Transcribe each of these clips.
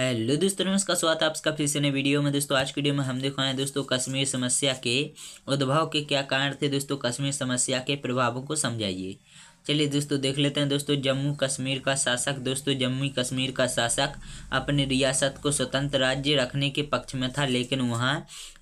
hello दोस्तों नमस्कार स्वागत है आपका फिर से नए वीडियो में दोस्तों आज की वीडियो में हम है दोस्तों कश्मीर समस्या के उद्भव के क्या कारण थे दोस्तों कश्मीर समस्या के प्रभावों को समझाइए चलिए दोस्तों देख लेते हैं दोस्तों जम्मू कश्मीर का शासक दोस्तों जम्मू कश्मीर का शासक अपने रियासत को स्वतंत्र राज्य रखने के पक्ष में था लेकिन वहाँ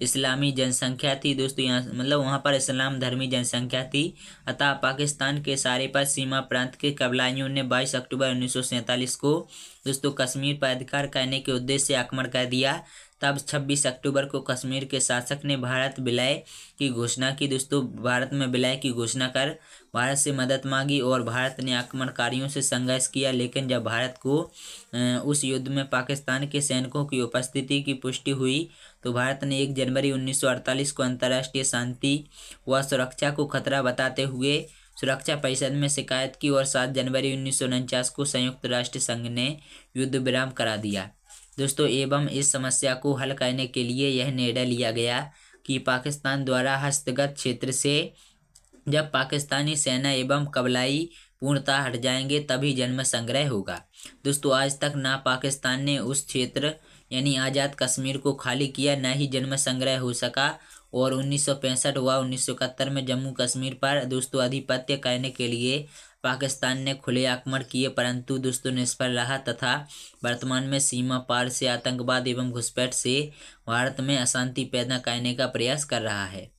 इस्लामी जनसंख्या थी दोस्तों यहाँ मतलब वहाँ पर इस्लाम धर्मी जनसंख्या थी अतः पाकिस्तान के सारे पर सीमा प्रांत के कबलाइयों ने बाईस अक्टूबर उन्नीस को दोस्तों कश्मीर पर अधिकार करने के उद्देश्य से आक्रमण कर दिया तब 26 अक्टूबर को कश्मीर के शासक ने भारत विलय की घोषणा की दोस्तों भारत में विलय की घोषणा कर भारत से मदद मांगी और भारत ने आक्रमणकारियों से संघर्ष किया लेकिन जब भारत को उस युद्ध में पाकिस्तान के सैनिकों की उपस्थिति की पुष्टि हुई तो भारत ने 1 जनवरी 1948 को अंतर्राष्ट्रीय शांति व सुरक्षा को खतरा बताते हुए सुरक्षा परिषद में शिकायत की और सात जनवरी उन्नीस को संयुक्त राष्ट्र संघ ने युद्ध विराम करा दिया दोस्तों एवं इस समस्या को हल करने के लिए यह निर्णय लिया गया कि पाकिस्तान द्वारा हस्तगत क्षेत्र से जब पाकिस्तानी सेना एवं कबलाई पूर्णतः हट जाएंगे तभी जन्म संग्रह होगा दोस्तों आज तक ना पाकिस्तान ने उस क्षेत्र यानी आज़ाद कश्मीर को खाली किया न ही जन्म संग्रह हो सका और उन्नीस व उन्नीस में जम्मू कश्मीर पर दोस्तों आधिपत्य करने के लिए पाकिस्तान ने खुले आक्रमण किए परंतु दोस्तों निष्फल रहा तथा वर्तमान में सीमा पार से आतंकवाद एवं घुसपैठ से भारत में अशांति पैदा करने का प्रयास कर रहा है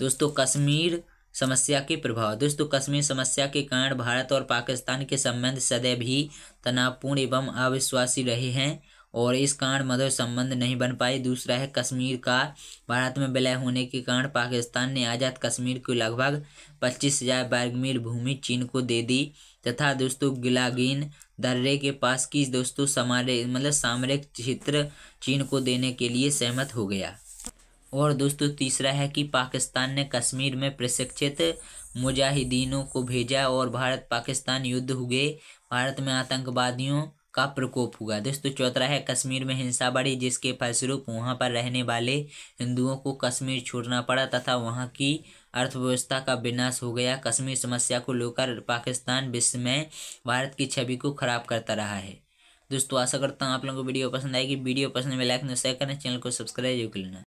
दोस्तों कश्मीर समस्या के प्रभाव दोस्तों कश्मीर समस्या के कारण भारत और पाकिस्तान के संबंध सदैव ही तनावपूर्ण एवं अविश्वासी रहे हैं और इस कारण मधुर संबंध नहीं बन पाए दूसरा है कश्मीर का भारत में विलय होने के कारण पाकिस्तान ने आज़ाद कश्मीर को लगभग पच्चीस हजार वर्ग मील भूमि चीन को दे दी तथा दोस्तों गिलागिन दर्रे के पास की दोस्तों समारे मतलब सामरिक क्षेत्र चीन को देने के लिए सहमत हो गया और दोस्तों तीसरा है कि पाकिस्तान ने कश्मीर में प्रशिक्षित मुजाहिदीनों को भेजा और भारत पाकिस्तान युद्ध हुए भारत में आतंकवादियों का प्रकोप हुआ दोस्तों चौथा है कश्मीर में हिंसा बढ़ी जिसके फलस्वरूप वहाँ पर रहने वाले हिंदुओं को कश्मीर छोड़ना पड़ा तथा वहाँ की अर्थव्यवस्था का विनाश हो गया कश्मीर समस्या को लेकर पाकिस्तान विश्व में भारत की छवि को खराब करता रहा है दोस्तों आशा करता हूँ आप लोगों को वीडियो पसंद आएगी वीडियो पसंद में तो लाइक न शेयर करें चैनल को सब्सक्राइब जरूर लेना